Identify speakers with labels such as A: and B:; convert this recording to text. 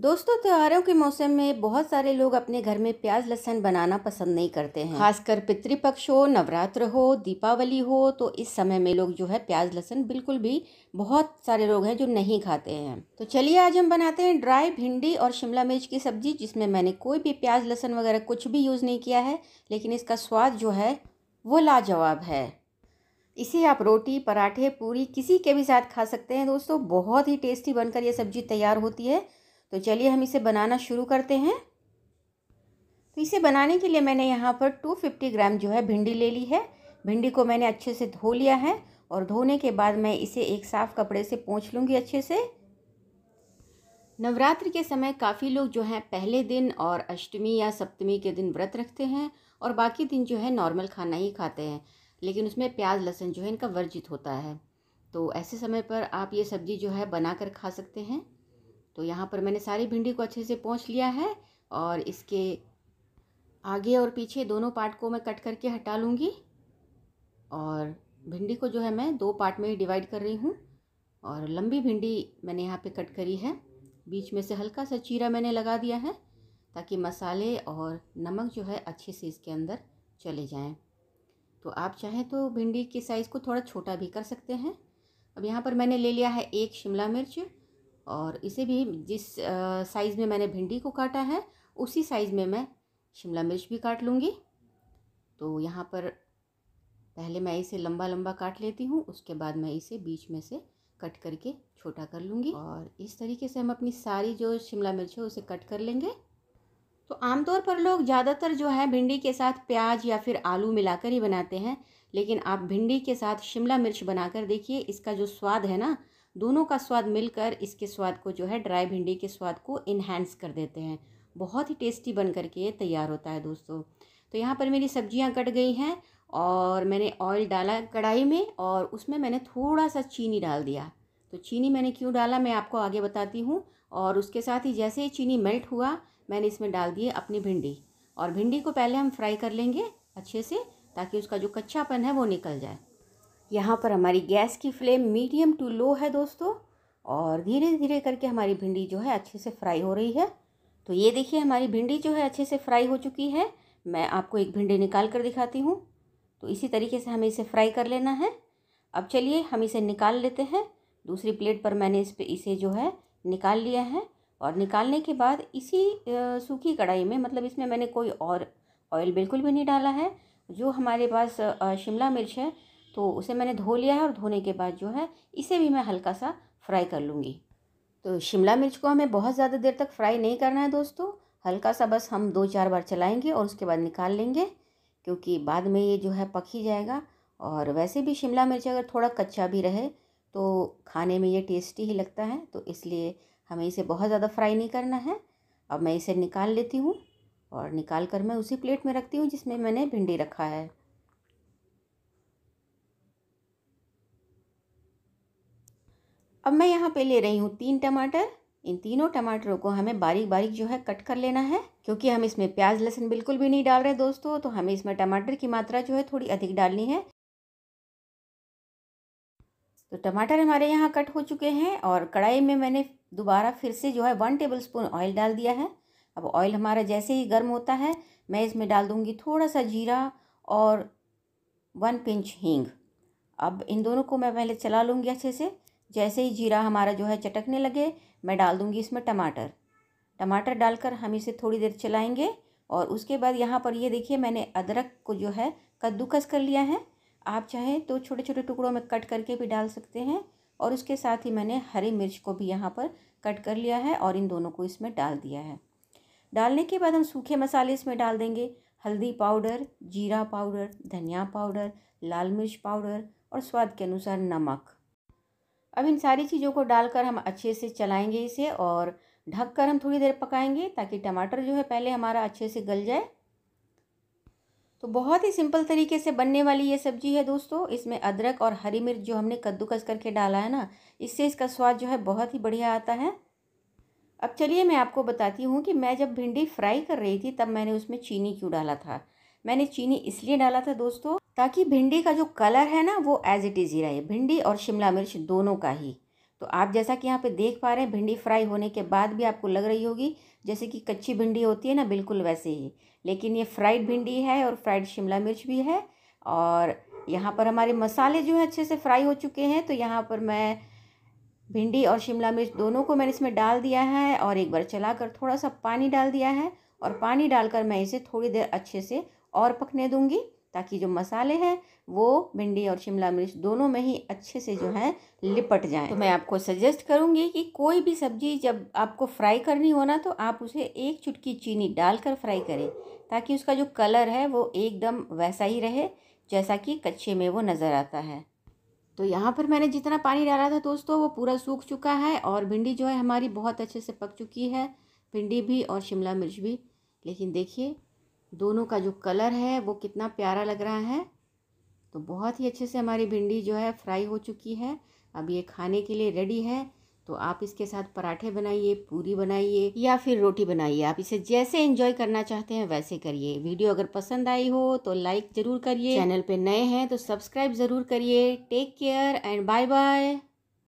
A: दोस्तों त्योहारों के मौसम में बहुत सारे लोग अपने घर में प्याज लहसन बनाना पसंद नहीं करते हैं खासकर पितृपक्ष हो नवरात्र हो दीपावली हो तो इस समय में लोग जो है प्याज लहसन बिल्कुल भी बहुत सारे लोग हैं जो नहीं खाते हैं तो चलिए आज हम बनाते हैं ड्राई भिंडी और शिमला मिर्च की सब्जी जिसमें मैंने कोई भी प्याज लहसन वगैरह कुछ भी यूज़ नहीं किया है लेकिन इसका स्वाद जो है वो लाजवाब है इसे आप रोटी पराठे पूरी किसी के भी साथ खा सकते हैं दोस्तों बहुत ही टेस्टी बनकर यह सब्जी तैयार होती है तो चलिए हम इसे बनाना शुरू करते हैं तो इसे बनाने के लिए मैंने यहाँ पर 250 ग्राम जो है भिंडी ले ली है भिंडी को मैंने अच्छे से धो लिया है और धोने के बाद मैं इसे एक साफ़ कपड़े से पोंछ लूँगी अच्छे से नवरात्र के समय काफ़ी लोग जो हैं पहले दिन और अष्टमी या सप्तमी के दिन व्रत रखते हैं और बाकी दिन जो है नॉर्मल खाना ही खाते हैं लेकिन उसमें प्याज लहसुन जो है इनका वर्जित होता है तो ऐसे समय पर आप ये सब्ज़ी जो है बना कर खा सकते हैं तो यहाँ पर मैंने सारी भिंडी को अच्छे से पोंछ लिया है और इसके आगे और पीछे दोनों पार्ट को मैं कट करके हटा लूँगी और भिंडी को जो है मैं दो पार्ट में ही डिवाइड कर रही हूँ और लंबी भिंडी मैंने यहाँ पे कट करी है बीच में से हल्का सा चीरा मैंने लगा दिया है ताकि मसाले और नमक जो है अच्छे से इसके अंदर चले जाएं तो आप चाहें तो भिंडी के साइज़ को थोड़ा छोटा भी कर सकते हैं अब यहाँ पर मैंने ले लिया है एक शिमला मिर्च और इसे भी जिस साइज़ में मैंने भिंडी को काटा है उसी साइज़ में मैं शिमला मिर्च भी काट लूँगी तो यहाँ पर पहले मैं इसे लंबा लंबा काट लेती हूँ उसके बाद मैं इसे बीच में से कट करके छोटा कर लूँगी और इस तरीके से हम अपनी सारी जो शिमला मिर्च है उसे कट कर लेंगे तो आमतौर पर लोग ज़्यादातर जो है भिंडी के साथ प्याज या फिर आलू मिलाकर ही बनाते हैं लेकिन आप भिंडी के साथ शिमला मिर्च बनाकर देखिए इसका जो स्वाद है ना दोनों का स्वाद मिलकर इसके स्वाद को जो है ड्राई भिंडी के स्वाद को इन्हेंस कर देते हैं बहुत ही टेस्टी बन करके ये तैयार होता है दोस्तों तो यहाँ पर मेरी सब्जियाँ कट गई हैं और मैंने ऑयल डाला कढ़ाई में और उसमें मैंने थोड़ा सा चीनी डाल दिया तो चीनी मैंने क्यों डाला मैं आपको आगे बताती हूँ और उसके साथ ही जैसे ही चीनी मेल्ट हुआ मैंने इसमें डाल दिए अपनी भिंडी और भिंडी को पहले हम फ्राई कर लेंगे अच्छे से ताकि उसका जो कच्चापन है वो निकल जाए यहाँ पर हमारी गैस की फ्लेम मीडियम टू लो है दोस्तों और धीरे धीरे करके हमारी भिंडी जो है अच्छे से फ्राई हो रही है तो ये देखिए हमारी भिंडी जो है अच्छे से फ्राई हो चुकी है मैं आपको एक भिंडी निकाल कर दिखाती हूँ तो इसी तरीके से हमें इसे फ्राई कर लेना है अब चलिए हम इसे निकाल लेते हैं दूसरी प्लेट पर मैंने इस पर इसे जो है निकाल लिया है और निकालने के बाद इसी सूखी कढ़ाई में मतलब इसमें मैंने कोई और ऑयल बिल्कुल भी नहीं डाला है जो हमारे पास शिमला मिर्च है तो उसे मैंने धो लिया है और धोने के बाद जो है इसे भी मैं हल्का सा फ्राई कर लूँगी तो शिमला मिर्च को हमें बहुत ज़्यादा देर तक फ्राई नहीं करना है दोस्तों हल्का सा बस हम दो चार बार चलाएँगे और उसके बाद निकाल लेंगे क्योंकि बाद में ये जो है पक ही जाएगा और वैसे भी शिमला मिर्च अगर थोड़ा कच्चा भी रहे तो खाने में ये टेस्टी ही लगता है तो इसलिए हमें इसे बहुत ज़्यादा फ्राई नहीं करना है अब मैं इसे निकाल लेती हूँ और निकाल कर मैं उसी प्लेट में रखती हूँ जिसमें मैंने भिंडी रखा है अब मैं यहाँ पे ले रही हूँ तीन टमाटर इन तीनों टमाटरों को हमें बारीक बारीक जो है कट कर लेना है क्योंकि हम इसमें प्याज लहसुन बिल्कुल भी नहीं डाल रहे दोस्तों तो हमें इसमें टमाटर की मात्रा जो है थोड़ी अधिक डालनी है तो टमाटर हमारे यहाँ कट हो चुके हैं और कढ़ाई में मैंने दोबारा फिर से जो है वन टेबल स्पून ऑयल डाल दिया है अब ऑयल हमारा जैसे ही गर्म होता है मैं इसमें डाल दूँगी थोड़ा सा जीरा और वन पिंच हींग अब इन दोनों को मैं पहले चला लूँगी अच्छे से जैसे ही जीरा हमारा जो है चटकने लगे मैं डाल दूँगी इसमें टमाटर टमाटर डालकर हम इसे थोड़ी देर चलाएँगे और उसके बाद यहाँ पर ये देखिए मैंने अदरक को जो है कद्दूकस कर लिया है आप चाहें तो छोटे छोटे टुकड़ों में कट करके भी डाल सकते हैं और उसके साथ ही मैंने हरी मिर्च को भी यहाँ पर कट कर लिया है और इन दोनों को इसमें डाल दिया है डालने के बाद हम सूखे मसाले इसमें डाल देंगे हल्दी पाउडर जीरा पाउडर धनिया पाउडर लाल मिर्च पाउडर और स्वाद के अनुसार नमक अब इन सारी चीज़ों को डालकर हम अच्छे से चलाएंगे इसे और ढक कर हम थोड़ी देर पकाएंगे ताकि टमाटर जो है पहले हमारा अच्छे से गल जाए तो बहुत ही सिंपल तरीके से बनने वाली ये सब्जी है दोस्तों इसमें अदरक और हरी मिर्च जो हमने कद्दूकस करके डाला है ना इससे इसका स्वाद जो है बहुत ही बढ़िया आता है अब चलिए मैं आपको बताती हूँ कि मैं जब भिंडी फ्राई कर रही थी तब मैंने उसमें चीनी क्यों डाला था मैंने चीनी इसलिए डाला था दोस्तों ताकि भिंडी का जो कलर है ना वो एज इट इज़ ही रहे भिंडी और शिमला मिर्च दोनों का ही तो आप जैसा कि यहाँ पे देख पा रहे हैं भिंडी फ्राई होने के बाद भी आपको लग रही होगी जैसे कि कच्ची भिंडी होती है ना बिल्कुल वैसे ही लेकिन ये फ्राइड भिंडी है और फ्राइड शिमला मिर्च भी है और यहाँ पर हमारे मसाले जो हैं अच्छे से फ्राई हो चुके हैं तो यहाँ पर मैं भिंडी और शिमला मिर्च दोनों को मैंने इसमें डाल दिया है और एक बार कर थोड़ा सा पानी डाल दिया है और पानी डालकर मैं इसे थोड़ी देर अच्छे से और पकने दूँगी ताकि जो मसाले हैं वो भिंडी और शिमला मिर्च दोनों में ही अच्छे से जो है लिपट जाए तो मैं आपको सजेस्ट करूँगी कि कोई भी सब्ज़ी जब आपको फ्राई करनी हो ना तो आप उसे एक चुटकी चीनी डालकर फ्राई करें ताकि उसका जो कलर है वो एकदम वैसा ही रहे जैसा कि कच्चे में वो नज़र आता है तो यहाँ पर मैंने जितना पानी डाला था दोस्तों वो पूरा सूख चुका है और भिंडी जो है हमारी बहुत अच्छे से पक चुकी है भिंडी भी और शिमला मिर्च भी लेकिन देखिए दोनों का जो कलर है वो कितना प्यारा लग रहा है तो बहुत ही अच्छे से हमारी भिंडी जो है फ्राई हो चुकी है अब ये खाने के लिए रेडी है तो आप इसके साथ पराठे बनाइए पूरी बनाइए या फिर रोटी बनाइए आप इसे जैसे एंजॉय करना चाहते हैं वैसे करिए वीडियो अगर पसंद आई हो तो लाइक ज़रूर करिए चैनल पे नए हैं तो सब्सक्राइब ज़रूर करिए take care and bye bye